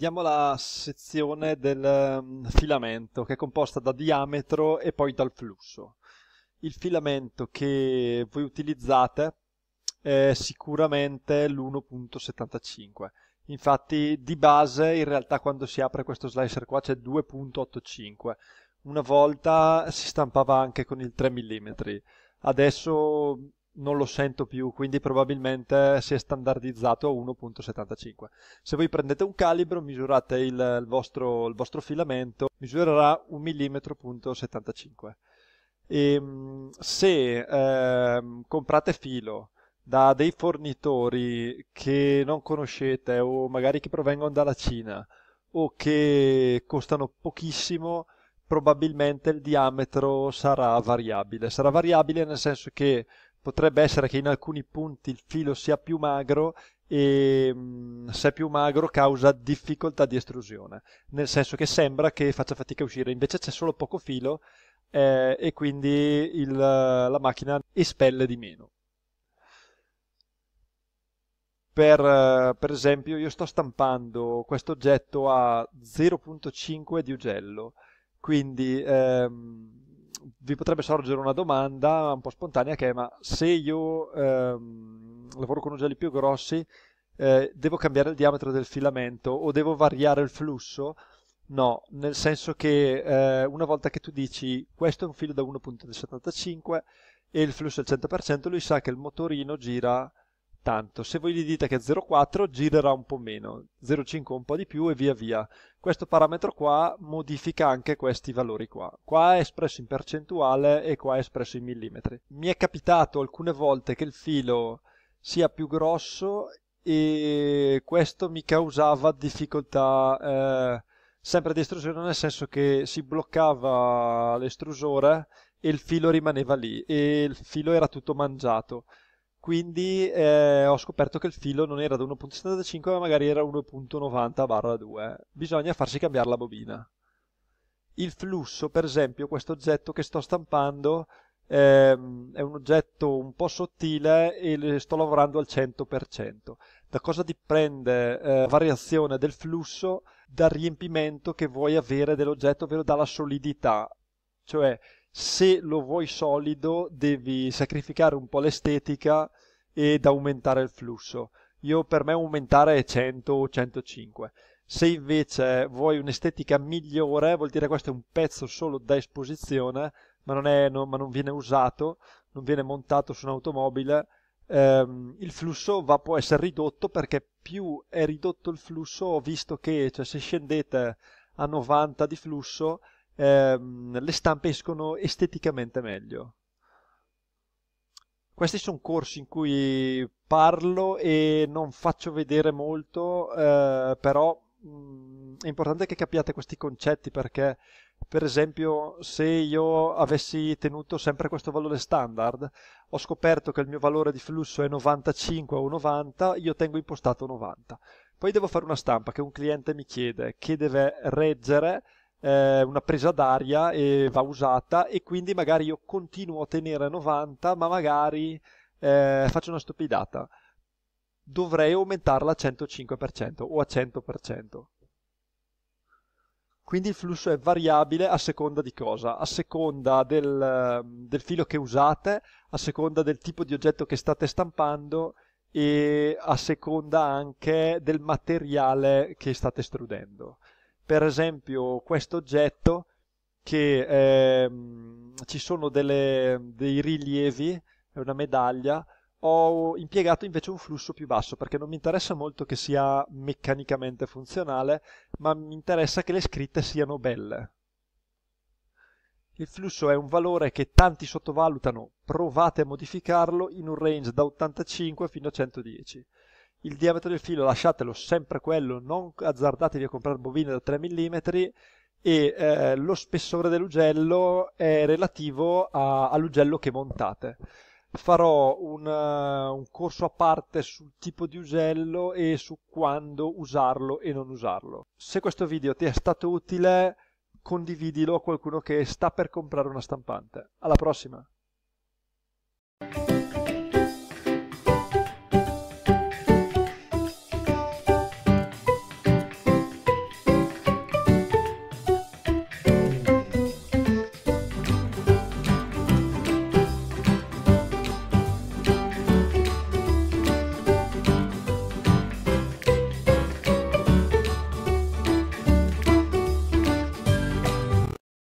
Vediamo la sezione del mm, filamento che è composta da diametro e poi dal flusso. Il filamento che voi utilizzate è sicuramente l'1.75. Infatti di base in realtà quando si apre questo slicer qua c'è 2.85. Una volta si stampava anche con il 3 mm. Adesso non lo sento più, quindi probabilmente si è standardizzato a 1.75. Se voi prendete un calibro, misurate il, il, vostro, il vostro, filamento, misurerà 1 mm.75. E, se eh, comprate filo da dei fornitori che non conoscete o magari che provengono dalla Cina o che costano pochissimo, probabilmente il diametro sarà variabile. Sarà variabile nel senso che potrebbe essere che in alcuni punti il filo sia più magro e mm, se è più magro causa difficoltà di estrusione, nel senso che sembra che faccia fatica a uscire, invece c'è solo poco filo eh, e quindi il, la macchina espelle di meno. Per, eh, per, esempio io sto stampando questo oggetto a 0.5 di ugello, quindi ehm, vi potrebbe sorgere una domanda un po' spontanea che è ma se io ehm, lavoro con ugelli più grossi eh, devo cambiare il diametro del filamento o devo variare il flusso? No, nel senso che eh, una volta che tu dici questo è un filo da 1.75 e il flusso è il 100%, lui sa che il motorino gira tanto, se voi gli dite che è 0,4 girerà un po' meno, 0,5 un po' di più e via via. Questo parametro qua modifica anche questi valori qua. Qua è espresso in percentuale e qua è espresso in millimetri. Mi è capitato alcune volte che il filo sia più grosso e questo mi causava difficoltà eh, sempre di estrusione nel senso che si bloccava l'estrusore e il filo rimaneva lì e il filo era tutto mangiato quindi eh, ho scoperto che il filo non era da 1.75 ma magari era 1.90/2. barra Bisogna farsi cambiare la bobina. Il flusso, per esempio, questo oggetto che sto stampando ehm, è un oggetto un po' sottile e sto lavorando al 100%. Da cosa dipende eh, la variazione del flusso? Dal riempimento che vuoi avere dell'oggetto, ovvero dalla solidità. Cioè, se lo vuoi solido devi sacrificare un po' l'estetica ed aumentare il flusso. Io per me aumentare è 100 o 105. Se invece vuoi un'estetica migliore, vuol dire questo è un pezzo solo da esposizione, ma non, è, no, ma non viene usato, non viene montato su un'automobile, ehm, il flusso va, può essere ridotto perché più è ridotto il flusso, visto che cioè, se scendete a 90 di flusso, ehm, le stampe escono esteticamente meglio. Questi sono corsi in cui parlo e non faccio vedere molto, eh, però mh, mm, è importante che capiate questi concetti perché, per esempio, se io avessi tenuto sempre questo valore standard, ho scoperto che il mio valore di flusso è 95 o 90, io tengo impostato 90. Poi devo fare una stampa che un cliente mi chiede, che deve reggere eh, una presa d'aria e va usata e quindi magari io continuo a tenere 90 ma magari eh, faccio una stupidata dovrei aumentarla a 105% o a 100%. Quindi il flusso è variabile a seconda di cosa? A seconda del, ehm, del, filo che usate, a seconda del tipo di oggetto che state stampando e a seconda anche del materiale che state estrudendo per esempio questo oggetto che eh, ci sono delle, dei rilievi, è una medaglia, ho impiegato invece un flusso più basso perché non mi interessa molto che sia meccanicamente funzionale, ma mi interessa che le scritte siano belle. Il flusso è un valore che tanti sottovalutano, provate a modificarlo in un range da 85 fino a 110 il diametro del filo lasciatelo sempre quello, non azzardatevi a comprare bovine da 3 mm e eh, lo spessore dell'ugello è relativo a, all'ugello che montate. Farò un, uh, un corso a parte sul tipo di ugello e su quando usarlo e non usarlo. Se questo video ti è stato utile condividilo a qualcuno che sta per comprare una stampante. Alla prossima!